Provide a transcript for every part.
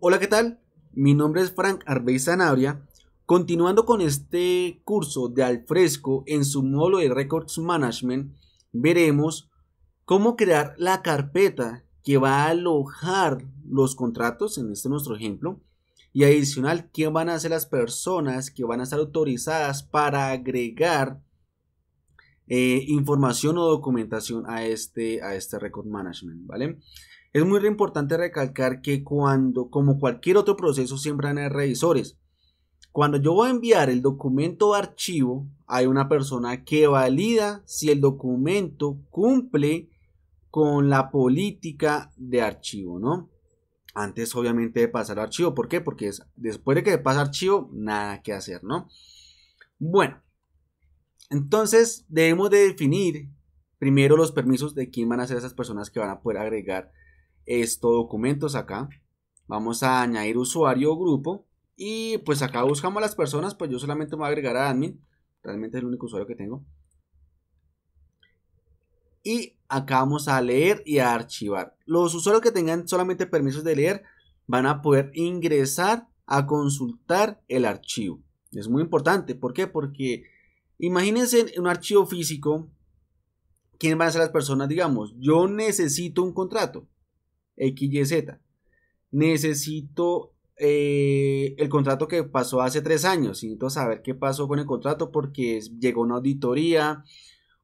Hola, ¿qué tal? Mi nombre es Frank Arbey Continuando con este curso de al fresco en su módulo de Records Management, veremos cómo crear la carpeta que va a alojar los contratos, en este nuestro ejemplo, y adicional, quién van a ser las personas que van a estar autorizadas para agregar eh, información o documentación a este, a este record management, ¿vale? Es muy importante recalcar que cuando, como cualquier otro proceso, siempre van a haber revisores. Cuando yo voy a enviar el documento de archivo, hay una persona que valida si el documento cumple con la política de archivo, ¿no? Antes, obviamente, de pasar archivo. ¿Por qué? Porque después de que pasa archivo, nada que hacer, ¿no? Bueno, entonces debemos de definir primero los permisos de quién van a ser esas personas que van a poder agregar esto documentos acá. Vamos a añadir usuario o grupo. Y pues acá buscamos las personas. Pues yo solamente me voy a agregar a admin. Realmente es el único usuario que tengo. Y acá vamos a leer y a archivar. Los usuarios que tengan solamente permisos de leer van a poder ingresar a consultar el archivo. Es muy importante. ¿Por qué? Porque imagínense un archivo físico. ¿Quién van a ser las personas? Digamos, yo necesito un contrato. XYZ. Necesito eh, el contrato que pasó hace tres años. Necesito saber qué pasó con el contrato porque llegó una auditoría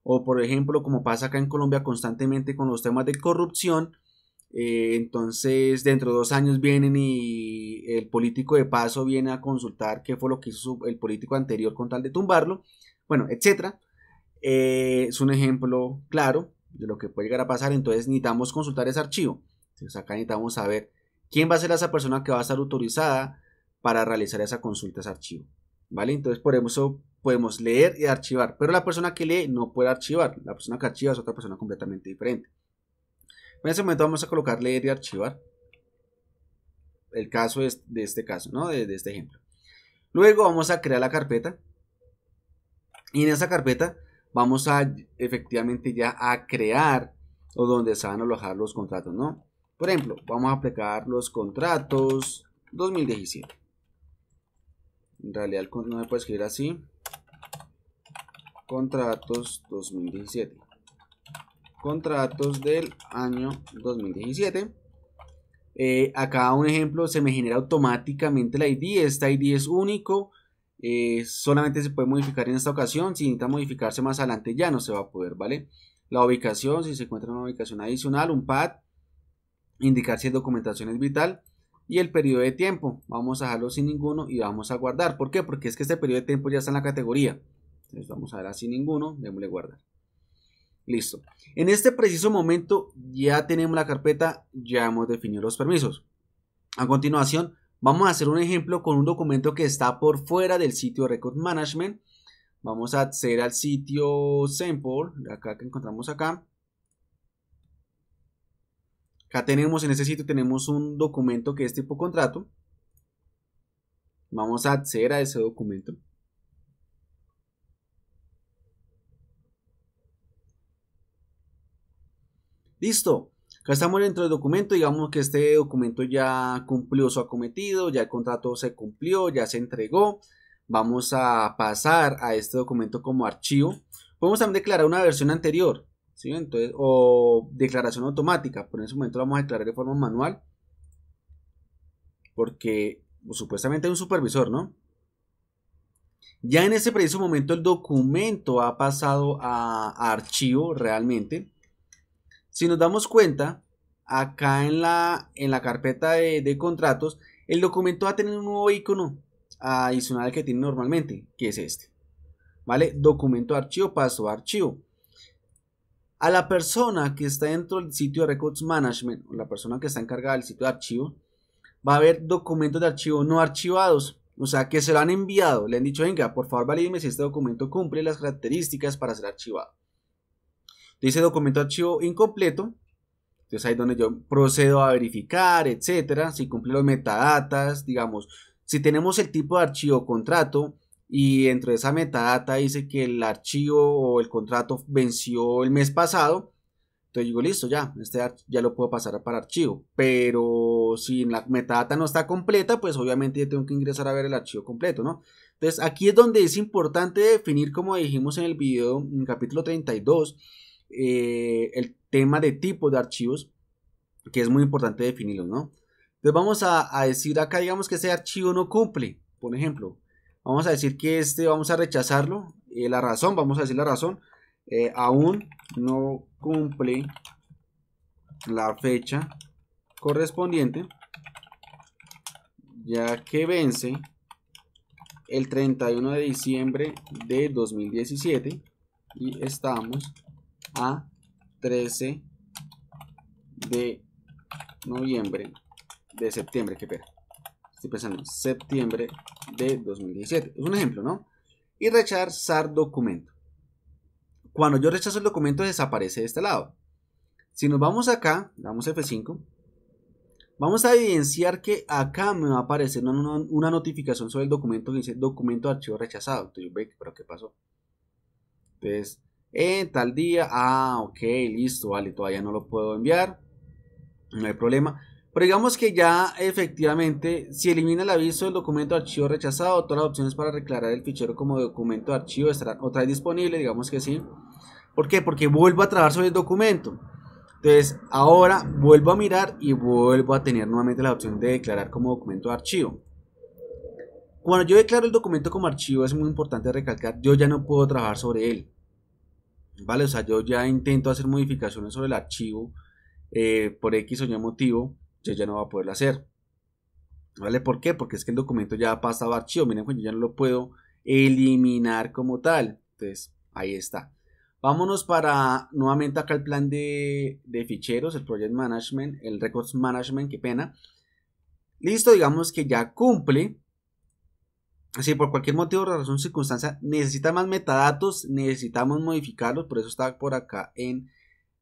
o por ejemplo como pasa acá en Colombia constantemente con los temas de corrupción. Eh, entonces dentro de dos años vienen y el político de paso viene a consultar qué fue lo que hizo el político anterior con tal de tumbarlo. Bueno, etcétera. Eh, es un ejemplo claro de lo que puede llegar a pasar. Entonces necesitamos consultar ese archivo. Entonces acá necesitamos saber quién va a ser esa persona que va a estar autorizada para realizar esa consulta, ese archivo. ¿Vale? Entonces, por podemos leer y archivar, pero la persona que lee no puede archivar. La persona que archiva es otra persona completamente diferente. En ese momento vamos a colocar leer y archivar. El caso es de este caso, ¿no? De, de este ejemplo. Luego vamos a crear la carpeta. Y en esa carpeta vamos a efectivamente ya a crear o donde se van a alojar los contratos, ¿no? Por ejemplo, vamos a aplicar los contratos 2017. En realidad no me puede escribir así. Contratos 2017. Contratos del año 2017. Eh, acá un ejemplo se me genera automáticamente la ID. Esta ID es único. Eh, solamente se puede modificar en esta ocasión. Si necesita modificarse más adelante ya no se va a poder, ¿vale? La ubicación, si se encuentra una ubicación adicional, un pad, indicar si documentación es vital y el periodo de tiempo. Vamos a dejarlo sin ninguno y vamos a guardar. ¿Por qué? Porque es que este periodo de tiempo ya está en la categoría. Entonces vamos a dejarlo sin ninguno, démosle guardar. Listo. En este preciso momento ya tenemos la carpeta, ya hemos definido los permisos. A continuación, vamos a hacer un ejemplo con un documento que está por fuera del sitio Record Management. Vamos a acceder al sitio Sample, acá que encontramos acá. Acá tenemos en ese sitio tenemos un documento que es tipo contrato. Vamos a acceder a ese documento. Listo. Acá estamos dentro del documento, digamos que este documento ya cumplió su acometido, ya el contrato se cumplió, ya se entregó. Vamos a pasar a este documento como archivo. Podemos también declarar una versión anterior. Entonces, o declaración automática, Por en ese momento vamos a declarar de forma manual, porque supuestamente hay un supervisor, ¿no? Ya en ese preciso momento el documento ha pasado a, archivo realmente. Si nos damos cuenta, acá en la, en la carpeta de, contratos, el documento va a tener un nuevo icono adicional que tiene normalmente, que es este. ¿Vale? Documento archivo, paso a archivo a la persona que está dentro del sitio de Records Management, o la persona que está encargada del sitio de archivo, va a haber documentos de archivo no archivados. O sea, que se lo han enviado, le han dicho, venga, por favor valídeme si este documento cumple las características para ser archivado. Dice documento de archivo incompleto. Entonces ahí es donde yo procedo a verificar, etcétera, si cumple los metadatas, digamos, si tenemos el tipo de archivo contrato, y dentro de esa metadata dice que el archivo o el contrato venció el mes pasado, entonces digo, listo, ya, este ya lo puedo pasar para archivo. Pero si la metadata no está completa, pues obviamente yo tengo que ingresar a ver el archivo completo, ¿no? Entonces aquí es donde es importante definir, como dijimos en el video, en capítulo 32, eh, el tema de tipo de archivos, que es muy importante definirlos, ¿no? Entonces vamos a decir acá, digamos que ese archivo no cumple, por ejemplo, Vamos a decir que este vamos a rechazarlo. y eh, la razón, vamos a decir la razón. Eh, aún no cumple la fecha correspondiente. Ya que vence el 31 de diciembre de 2017. Y estamos a 13 de noviembre de septiembre, que pena. Estoy pensando, septiembre de 2017. Es un ejemplo, ¿no? Y rechazar documento. Cuando yo rechazo el documento desaparece de este lado. Si nos vamos acá, damos F5, vamos a evidenciar que acá me va a aparecer una, notificación sobre el documento que dice documento de archivo rechazado. pero ¿qué pasó? Entonces, en eh, tal día, ah, ok, listo, vale, todavía no lo puedo enviar, no hay problema. Pero digamos que ya efectivamente, si elimina el aviso del documento archivo rechazado, todas las opciones para declarar el fichero como documento de archivo estarán otra vez disponibles, digamos que sí. ¿Por qué? Porque vuelvo a trabajar sobre el documento. Entonces, ahora vuelvo a mirar y vuelvo a tener nuevamente la opción de declarar como documento de archivo. Cuando yo declaro el documento como archivo, es muy importante recalcar, yo ya no puedo trabajar sobre él. ¿Vale? O sea, yo ya intento hacer modificaciones sobre el archivo eh, por X o Y motivo yo ya no va a poderlo hacer. ¿Vale? ¿Por qué? Porque es que el documento ya ha pasado a archivo. Miren, pues, yo ya no lo puedo eliminar como tal. Entonces, ahí está. Vámonos para nuevamente acá el plan de, ficheros, el Project Management, el Records Management, qué pena. Listo, digamos que ya cumple. así, por cualquier motivo, razón, circunstancia, necesita más metadatos, necesitamos modificarlos, por eso está por acá en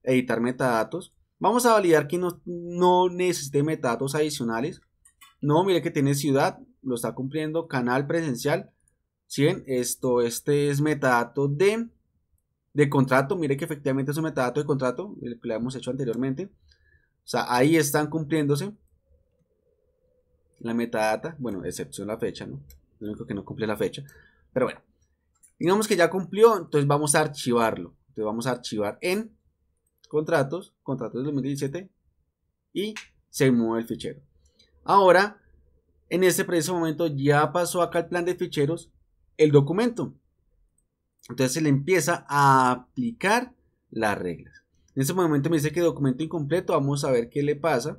editar metadatos. Vamos a validar que no, necesite metadatos adicionales. No, mire que tiene ciudad, lo está cumpliendo, canal presencial. ¿Sí esto, este es metadato de, de contrato. Mire que efectivamente es un metadato de contrato, el que le hemos hecho anteriormente. O sea, ahí están cumpliéndose la metadata. Bueno, excepción la fecha, ¿no? Lo único que no cumple la fecha. Pero bueno, digamos que ya cumplió, entonces vamos a archivarlo. Entonces vamos a archivar en contratos, contratos del 2017, y se mueve el fichero. Ahora, en ese preciso momento ya pasó acá el plan de ficheros el documento. Entonces se le empieza a aplicar las reglas. En ese momento me dice que documento incompleto, vamos a ver qué le pasa.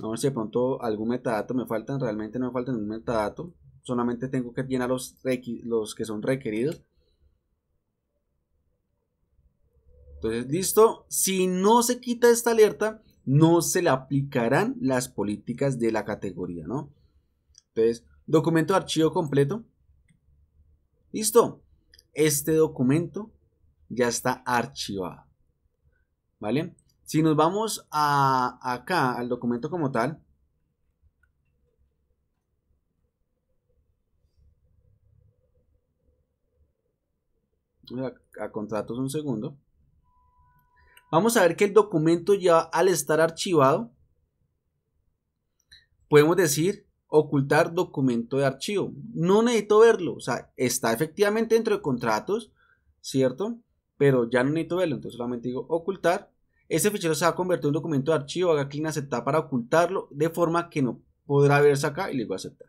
Vamos a ver si de pronto algún metadato me faltan, realmente no me falta ningún metadato, solamente tengo que llenar los, los que son requeridos. Entonces, listo. Si no se quita esta alerta, no se le aplicarán las políticas de la categoría, ¿no? Entonces, documento de archivo completo. Listo. Este documento ya está archivado. ¿Vale? Si nos vamos a acá, al documento como tal, a contratos un segundo. Vamos a ver que el documento ya al estar archivado, podemos decir ocultar documento de archivo. No necesito verlo, o sea, está efectivamente dentro de contratos, ¿cierto? Pero ya no necesito verlo, entonces solamente digo ocultar. Ese fichero se va a convertir en un documento de archivo, haga clic en aceptar para ocultarlo, de forma que no podrá verse acá y le digo aceptar.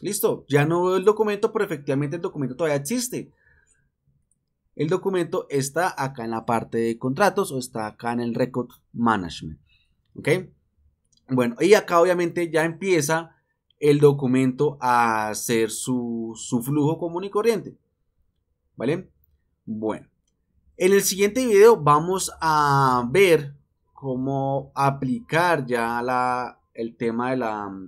Listo, ya no veo el documento, pero efectivamente el documento todavía existe el documento está acá en la parte de contratos o está acá en el record management. ¿Ok? Bueno, y acá obviamente ya empieza el documento a hacer su, flujo común y corriente. ¿Vale? Bueno, en el siguiente video vamos a ver cómo aplicar ya la, el tema de la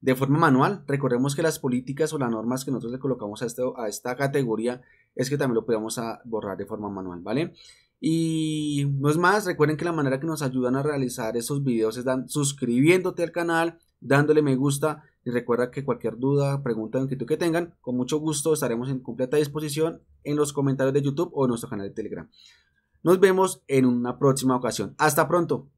de forma manual. Recordemos que las políticas o las normas que nosotros le colocamos a, a esta categoría es que también lo podemos borrar de forma manual, ¿vale? Y no es más, recuerden que la manera que nos ayudan a realizar esos videos es suscribiéndote al canal, dándole me gusta y recuerda que cualquier duda, pregunta o inquietud que tengan, con mucho gusto estaremos en completa disposición en los comentarios de YouTube o en nuestro canal de Telegram. Nos vemos en una próxima ocasión. Hasta pronto.